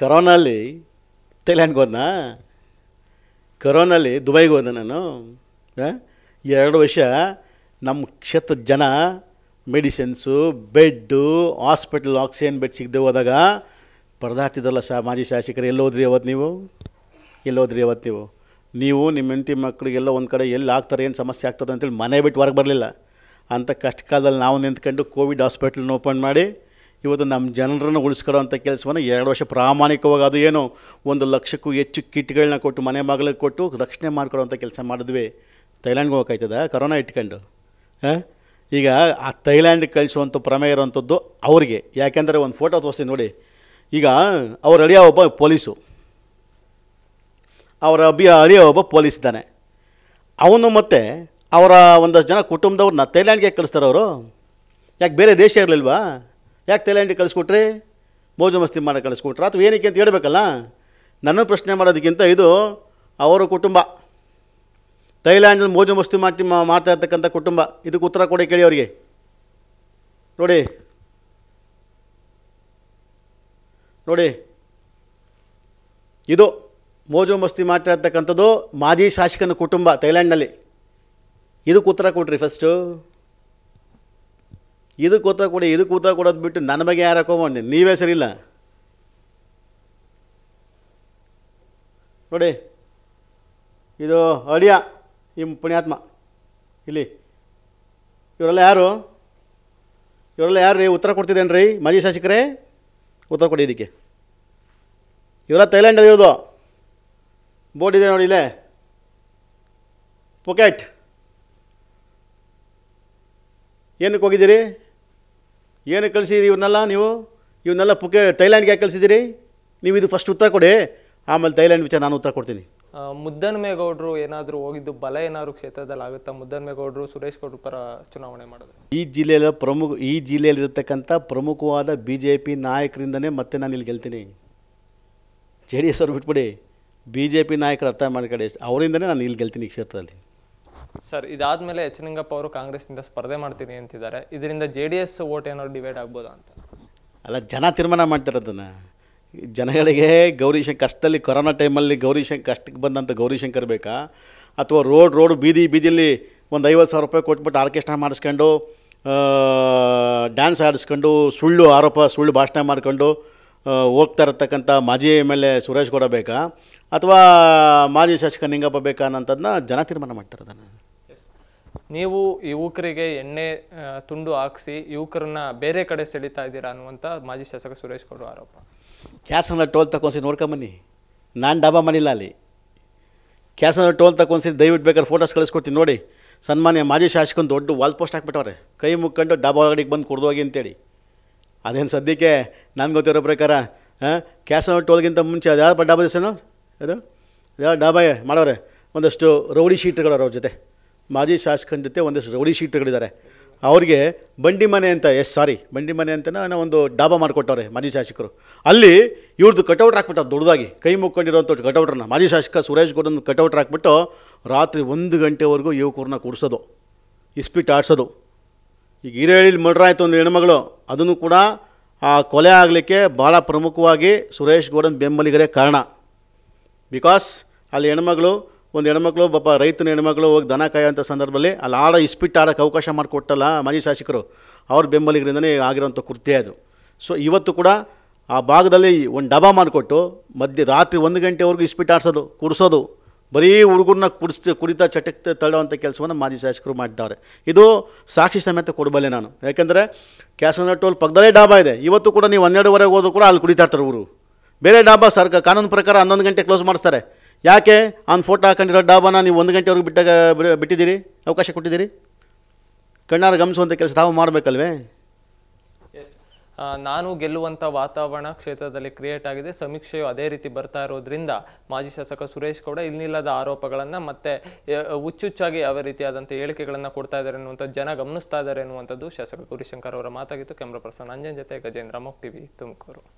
ಕರೋನಲ್ಲಿ ಥೈಲ್ಯಾಂಡ್ಗೆ ಹೋದ್ನಾ ಕರೋನಲ್ಲಿ ದುಬೈಗೆ ಹೋದೆ ನಾನು ಎರಡು ವರ್ಷ ನಮ್ಮ ಕ್ಷೇತ್ರದ ಜನ medicines bed hospital oxygen bed ಸಿಗದೆ ಹೋದಾಗ ಪರದಾಡ್ತಿದ್ದಲ್ಲ ಸಾ ಮಾಜಿ ಶಾಸಕರು ಎಲ್ಲೋದ್ರಿ ಅವತ್ತು ನೀವು ಎಲ್ಲೋದ್ರಿ ಅವತ್ತು ನೀವು ನೀವು ನಿಮ್ಮ ಹೆಂಡತಿ ಮಕ್ಕಳಿಗೆಲ್ಲ ಒಂದು ಕಡೆ ಎಲ್ಲಿ ಆಗ್ತಾರೆ ಏನು ಸಮಸ್ಯೆ ಆಗ್ತದೆ ಅಂತೇಳಿ ಮನೆ ಬಿಟ್ಟು ಹೊರಗೆ ಬರಲಿಲ್ಲ ಅಂಥ ಕಷ್ಟ ಕಾಲದಲ್ಲಿ ನಾವು ನಿಂತ್ಕೊಂಡು ಕೋವಿಡ್ ಹಾಸ್ಪಿಟ್ಲನ್ನ ಓಪನ್ ಮಾಡಿ ಇವತ್ತು ನಮ್ಮ ಜನರನ್ನು ಉಳಿಸ್ಕೊಳ್ಳೋವಂಥ ಕೆಲಸವನ್ನು ಎರಡು ವರ್ಷ ಪ್ರಾಮಾಣಿಕವಾಗಿ ಅದು ಏನು ಒಂದು ಲಕ್ಷಕ್ಕೂ ಹೆಚ್ಚು ಕಿಟ್ಗಳನ್ನ ಕೊಟ್ಟು ಮನೆ ಮಗಳಿಗೆ ಕೊಟ್ಟು ರಕ್ಷಣೆ ಮಾಡ್ಕೊಳ್ಳೋವಂಥ ಕೆಲಸ ಮಾಡಿದ್ವಿ ಥೈಲ್ಯಾಂಡ್ಗೆ ಹೋಗೋಕ್ಕಾಯ್ತದ ಕರೋನಾ ಇಟ್ಕೊಂಡು ಹಾಂ ಈಗ ಆ ಥೈಲ್ಯಾಂಡ್ಗೆ ಕಳಿಸುವಂಥ ಪ್ರಮೇಯ ಇರೋವಂಥದ್ದು ಅವ್ರಿಗೆ ಯಾಕೆಂದರೆ ಒಂದು ಫೋಟೋ ತೋರಿಸ್ತೀನಿ ನೋಡಿ ಈಗ ಅವ್ರ ಅಳಿಯ ಒಬ್ಬ ಪೊಲೀಸು ಅವರ ಅಭಿಯ ಅಳಿಯ ಒಬ್ಬ ಪೊಲೀಸ್ ಇದ್ದಾನೆ ಅವನು ಮತ್ತು ಅವರ ಒಂದಷ್ಟು ಜನ ಕುಟುಂಬದವ್ರನ್ನ ಥೈಲ್ಯಾಂಡ್ಗೆ ಕಳಿಸ್ತಾರೆ ಅವರು ಯಾಕೆ ಬೇರೆ ದೇಶ ಇರಲಿಲ್ವಾ ಯಾಕೆ ತಲೆಂಟಿ ಕಳಿಸ್ಕೊಟ್ರಿ ಮೋಜು ಮಸ್ತಿ ಮಾಡಿ ಕಳಿಸ್ಕೊಟ್ರೆ ಅಥವಾ ಏನಕ್ಕೆ ಅಂತ ಹೇಳಬೇಕಲ್ಲ ನನ್ನ ಪ್ರಶ್ನೆ ಮಾಡೋದಕ್ಕಿಂತ ಇದು ಅವರ ಕುಟುಂಬ ಥೈಲ್ಯಾಂಡ್ನಲ್ಲಿ ಮೋಜು ಮಸ್ತಿ ಮಾಡಿ ಮಾಡ್ತಾ ಇರ್ತಕ್ಕಂಥ ಕುಟುಂಬ ಇದಕ್ಕೆ ಉತ್ತರ ಕೊಡಿ ಕೇಳಿ ಅವರಿಗೆ ನೋಡಿ ನೋಡಿ ಇದು ಮೋಜು ಮಸ್ತಿ ಮಾಡ್ತಾ ಇರ್ತಕ್ಕಂಥದ್ದು ಮಾಜಿ ಶಾಸಕನ ಕುಟುಂಬ ಥೈಲ್ಯಾಂಡ್ನಲ್ಲಿ ಇದಕ್ಕೆ ಉತ್ತರ ಕೊಟ್ರಿ ಫಸ್ಟು ಇದಕ್ಕೆ ಕೂತ ಕೊಡಿ ಇದಕ್ಕೆ ಕೂತ ಕೊಡೋದು ಬಿಟ್ಟು ನನ್ನ ಬಗ್ಗೆ ಯಾರು ಹಾಕೊಂಬಂಡಿ ನೀವೇ ಸರಿಯಿಲ್ಲ ನೋಡಿ ಇದು ಅಳಿಯ ಈ ಪುಣ್ಯಾತ್ಮ ಇಲ್ಲಿ ಇವರೆಲ್ಲ ಯಾರು ಇವರೆಲ್ಲ ಯಾರು ರೀ ಉತ್ತರ ಕೊಡ್ತಿದ್ದೇನು ರೀ ಮಾಜಿ ಶಾಸಕರೇ ಉತ್ತರ ಕೊಡಿ ಇದಕ್ಕೆ ಇವರ ತೈಲ್ಯಾಂಡ್ ಇರೋದು ಬೋರ್ಡ್ ಇದೆ ನೋಡಿ ಇಲ್ಲೇ ಪೊಕೆಟ್ ಏನಕ್ಕೆ ಹೋಗಿದ್ದೀರಿ ಏನಕ್ಕೆ ಕಳಿಸಿದ್ರಿ ಇವನ್ನೆಲ್ಲ ನೀವು ಇವನ್ನೆಲ್ಲ ಪುಕೆ ತೈಲ್ಯಾಂಡ್ಗೆ ಯಾಕೆ ಕಳಿಸಿದ್ದೀರಿ ನೀವು ಇದು ಫಸ್ಟ್ ಉತ್ತರ ಕೊಡಿ ಆಮೇಲೆ ಥೈಲ್ಯಾಂಡ್ ವಿಚಾರ ನಾನು ಉತ್ತರ ಕೊಡ್ತೀನಿ ಮುದ್ದನ್ಮೇಗೌಡರು ಏನಾದರೂ ಹೋಗಿದ್ದು ಬಲ ಏನಾದರೂ ಕ್ಷೇತ್ರದಲ್ಲಿ ಆಗುತ್ತಾ ಮುದ್ದನ್ಮೇಗೌಡರು ಸುರೇಶ್ ಗೌಡರು ಪರ ಚುನಾವಣೆ ಮಾಡಿದ್ರು ಈ ಜಿಲ್ಲೆಯ ಪ್ರಮುಖ ಈ ಜಿಲ್ಲೆಯಲ್ಲಿರತಕ್ಕಂಥ ಪ್ರಮುಖವಾದ ಬಿ ಜೆ ಪಿ ನಾಯಕರಿಂದನೇ ಮತ್ತೆ ನಾನು ಇಲ್ಲಿ ಗೆಲ್ತೀನಿ ಜೆ ಡಿ ಎಸ್ ಅವ್ರು ಬಿಟ್ಬಿಡಿ ಬಿ ಜೆ ಪಿ ನಾಯಕರು ಅರ್ಥ ಮಾಡ್ಕೊಳ್ಳಿ ಅವರಿಂದನೇ ನಾನು ಇಲ್ಲಿ ಗೆಲ್ತೀನಿ ಈ ಕ್ಷೇತ್ರದಲ್ಲಿ ಸರ್ ಇದಾದ್ಮೇಲೆ ಎಚ್ ನಿಂಗಪ್ಪ ಅವರು ಕಾಂಗ್ರೆಸ್ನಿಂದ ಸ್ಪರ್ಧೆ ಮಾಡ್ತೀನಿ ಅಂತಿದ್ದಾರೆ ಇದರಿಂದ ಜೆ ಡಿ ಎಸ್ ಓಟ್ ಏನಾದ್ರು ಡಿವೈಡ್ ಆಗ್ಬೋದಾ ಅಂತ ಅಲ್ಲ ಜನ ತೀರ್ಮಾನ ಮಾಡ್ತಾರೆ ಜನಗಳಿಗೆ ಗೌರಿಶಂಕರ್ ಕಷ್ಟದಲ್ಲಿ ಕೊರೋನಾ ಟೈಮಲ್ಲಿ ಗೌರಿಶಂಕರ್ ಕಷ್ಟಕ್ಕೆ ಬಂದಂಥ ಗೌರಿಶಂಕರ್ ಬೇಕಾ ಅಥವಾ ರೋಡ್ ರೋಡ್ ಬೀದಿ ಬೀದಿಯಲ್ಲಿ ಒಂದು ಐವತ್ತು ಸಾವಿರ ರೂಪಾಯಿ ಕೊಟ್ಬಿಟ್ಟು ಆರ್ಕೆಸ್ಟ್ರಾ ಮಾಡಿಸ್ಕೊಂಡು ಡ್ಯಾನ್ಸ್ ಆಡಿಸ್ಕೊಂಡು ಸುಳ್ಳು ಆರೋಪ ಸುಳ್ಳು ಭಾಷಣ ಮಾಡ್ಕೊಂಡು ಹೋಗ್ತಾ ಇರತಕ್ಕಂಥ ಮಾಜಿ M L A Suresh Gowda ಬೇಕಾ ಅಥವಾ ಮಾಜಿ ಶಾಸಕ ನಿಂಗಪ್ಪ ಬೇಕಾ ಅನ್ನೋಂಥದ್ದನ್ನ ಜನ ತೀರ್ಮಾನ ಮಾಡ್ತಾರೆ ಅದನ್ನು ನೀವು ಯುವಕರಿಗೆ ಎಣ್ಣೆ ತುಂಡು ಹಾಕ್ಸಿ ಯುವಕರನ್ನ ಬೇರೆ ಕಡೆ ಸೆಳಿತಾ ಇದ್ದೀರಾ ಅನ್ನುವಂಥ ಮಾಜಿ ಶಾಸಕ ಸುರೇಶ್ ಗೌಡ ಆರೋಪ ಕ್ಯಾಸನ ಟೋಲ್ ತಗೊಂಡ್ಸಿ ನೋಡ್ಕೊಂಬನ್ನಿ ನಾನು ಡಾಬಾ ಮನಿಲ್ಲ ಅಲ್ಲಿ ಕ್ಯಾಸನ ಟೋಲ್ ತಗೊಂಡ್ಸಿ ದಯವಿಟ್ಟು ಬೇಕಾದ್ರೆ ಫೋಟೋಸ್ ಕಳಿಸ್ಕೊಡ್ತೀನಿ ನೋಡಿ ಸನ್ಮಾನ್ಯ ಮಾಜಿ ಶಾಸಕನ ದೊಡ್ಡ ವಾಲ್ ಪೋಸ್ಟ್ ಹಾಕ್ಬಿಟ್ಟವ್ರೆ ಕೈ ಮುಕ್ಕೊಂಡು ಡಾಬಾ ಒಳಗಡೆಗೆ ಬಂದು ಹೋಗಿ ಅಂತೇಳಿ ಅದೇನು ಸದ್ಯಕ್ಕೆ ನನಗೆ ಗೊತ್ತಿರೋ ಪ್ರಕಾರ ಕ್ಯಾಸನ ಟೋಲ್ಗಿಂತ ಮುಂಚೆ ಅದು ಯಾವ ಡಾಬಾ ದಿವಸನೋ ಅದು ಯಾವ ಡಾಬಾ ಮಾಡೋರೆ ಒಂದಷ್ಟು ರೌಡಿ ಶೀಟ್ಗಳು ಅವ್ರ ಜೊತೆ ಮಾಜಿ ಶಾಸಕನ ಜೊತೆ ಒಂದಷ್ಟು ರೌಡಿ ಶೀಟ್ಗಳಿದ್ದಾರೆ ಅವ್ರಿಗೆ ಬಂಡಿ ಮನೆ ಅಂತ ಎಸ್ ಸಾರಿ ಬಂಡಿ ಮನೆ ಅಂತ ಒಂದು ಡಾಬಾ ಮಾಡಿಕೊಟ್ಟವ್ರೆ ಮಾಜಿ ಶಾಸಕರು ಅಲ್ಲಿ ಇವ್ರದ್ದು ಕಟೌಟ್ ಹಾಕ್ಬಿಟ್ಟು ದೊಡ್ಡದಾಗಿ ಕೈ ಮುಕ್ಕೊಂಡಿರೋಂಥ ಕಟೌಟ್ರನ್ನ ಮಾಜಿ ಶಾಸಕ ಸುರೇಶ್ ಗೌಡನ ಕಟೌಟ್ ಹಾಕ್ಬಿಟ್ಟು ರಾತ್ರಿ ಒಂದು ಗಂಟೆವರೆಗೂ ಯುವಕರನ್ನ ಕೂಡಿಸೋದು ಇಸ್ಪಿಟ್ ಆಡಿಸೋದು ಈಗ ಹೀರೇಳಿಲಿ ಮರ್ಡ್ರ್ ಆಯಿತು ಒಂದು ಹೆಣ್ಮಗಳು ಅದನ್ನು ಕೂಡ ಆ ಕೊಲೆ ಆಗಲಿಕ್ಕೆ ಭಾಳ ಪ್ರಮುಖವಾಗಿ ಸುರೇಶ್ ಗೌಡನ ಬೆಂಬಲಿಗರೇ ಕಾರಣ ಬಿಕಾಸ್ ಅಲ್ಲಿ ಹೆಣ್ಮಗಳು ಒಂದು ಹೆಣ್ಮಕ್ಳು ಪಾಪ ರೈತನ ಹೆಣ್ಮಕ್ಳು ಹೋಗಿ ದನ ಕಾಯೋಂಥ ಸಂದರ್ಭದಲ್ಲಿ ಅಲ್ಲಿ ಆಡೋ ಇಸ್ಪಿಟ್ಟು ಆಡೋಕೆ ಅವಕಾಶ ಮಾಡಿಕೊಟ್ಟಲ್ಲ ಮಾಜಿ ಶಾಸಕರು ಅವ್ರ ಬೆಂಬಲಿಗರಿಂದನೇ ಆಗಿರೋಂಥ ಕೃತ್ಯ ಅದು ಸೊ ಇವತ್ತು ಕೂಡ ಆ ಭಾಗದಲ್ಲಿ ಒಂದು ಡಬಾ ಮಾಡಿಕೊಟ್ಟು ಮಧ್ಯ ರಾತ್ರಿ ಒಂದು ಗಂಟೆವರೆಗೂ ಇಸ್ಪಿಟ್ಟು ಆಡಿಸೋದು ಕುಡಿಸೋದು ಬರೀ ಹುಡುಗರನ್ನ ಕುಡಿಸ್ ಕುಡಿತಾ ಚಟಕ್ಕೆ ತಳ್ಳುವಂಥ ಕೆಲಸವನ್ನು ಮಾಜಿ ಶಾಸಕರು ಮಾಡಿದ್ದಾರೆ ಇದು ಸಾಕ್ಷಿ ಸಮೇತ ಕೊಡಬಲ್ಲೆ ನಾನು ಯಾಕೆಂದರೆ ಕ್ಯಾಸನ ಟೋಲ್ ಪಕ್ಕದಲ್ಲೇ ಡಾಬಾ ಇದೆ ಇವತ್ತು ಕೂಡ ನೀವು ಹನ್ನೆರಡುವರೆಗೆ ಹೋದರೂ ಕೂಡ ಅಲ್ಲಿ ಕುಡಿತಾ ಇರ್ತಾರೆ ಊರು ಬೇರೆ ಡಾಬಾ ಸರ್ಕ ಕಾನೂನು ಪ್ರಕಾರ ಹನ್ನೊಂದು ಗಂಟೆ ಕ್ಲೋಸ್ ಮಾಡಿಸ್ತಾರೆ ಯಾಕೆ ಅವ್ನು ಫೋಟೋ ಹಾಕೊಂಡಿರೋ ಡಾಬಾನ ನೀವು ಒಂದು ಗಂಟೆವರೆಗೂ ಬಿಟ್ಟಾಗ ಬಿಟ್ಟಿದ್ದೀರಿ ಅವಕಾಶ ಕೊಟ್ಟಿದ್ದೀರಿ ಕಣ್ಣಾರ ಗಮನಿಸುವಂಥ ಕೆಲಸ ತಾವು ಮಾಡಬೇಕಲ್ವೇ ನಾನು ಗೆಲ್ಲುವಂಥ ವಾತಾವರಣ ಕ್ಷೇತ್ರದಲ್ಲಿ ಕ್ರಿಯೇಟ್ ಆಗಿದೆ ಸಮೀಕ್ಷೆಯು ಅದೇ ರೀತಿ ಬರ್ತಾ ಇರೋದ್ರಿಂದ ಮಾಜಿ ಶಾಸಕ ಸುರೇಶ್ ಗೌಡ ಇನ್ನಿಲ್ಲದ ಆರೋಪಗಳನ್ನು ಮತ್ತೆ ಹುಚ್ಚುಚ್ಚಾಗಿ ಯಾವ ರೀತಿಯಾದಂಥ ಹೇಳಿಕೆಗಳನ್ನು ಕೊಡ್ತಾ ಇದ್ದಾರೆ ಅನ್ನುವಂಥ ಜನ ಗಮನಿಸ್ತಾ ಇದ್ದಾರೆ ಅನ್ನುವಂಥದ್ದು ಶಾಸಕ ಗೌರಿಶಂಕರ್ ಅವರ ಮಾತಾಗಿತ್ತು ಕ್ಯಾಮ್ರಾ ಪರ್ಸನ್ ಅಂಜನ್ ಜೊತೆ ಗಜೇಂದ್ರ ಮೋಕ್ ಟಿವಿ ತುಮಕೂರು